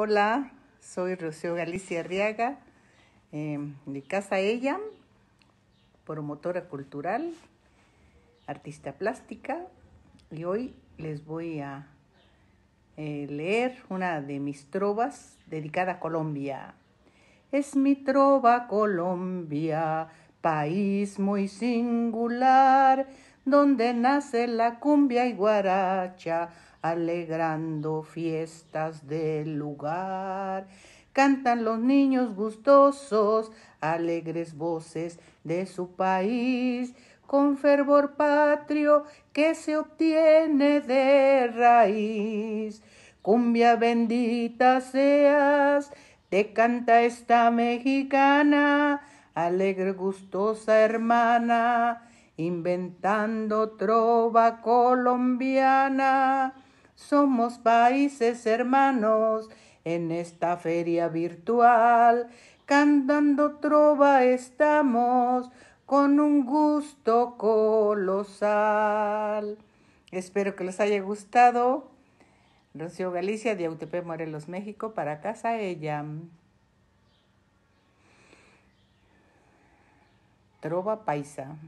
Hola, soy Rocío Galicia Arriaga, em, de Casa Ella, promotora cultural, artista plástica, y hoy les voy a eh, leer una de mis trovas dedicada a Colombia. Es mi trova Colombia, país muy singular, donde nace la cumbia y guaracha, alegrando fiestas del lugar. Cantan los niños gustosos, alegres voces de su país, con fervor patrio que se obtiene de raíz. Cumbia bendita seas, te canta esta mexicana, alegre gustosa hermana inventando trova colombiana. Somos países hermanos en esta feria virtual. Cantando trova estamos con un gusto colosal. Espero que les haya gustado. Rocío Galicia de UTP Morelos, México, para casa ella. Trova Paisa.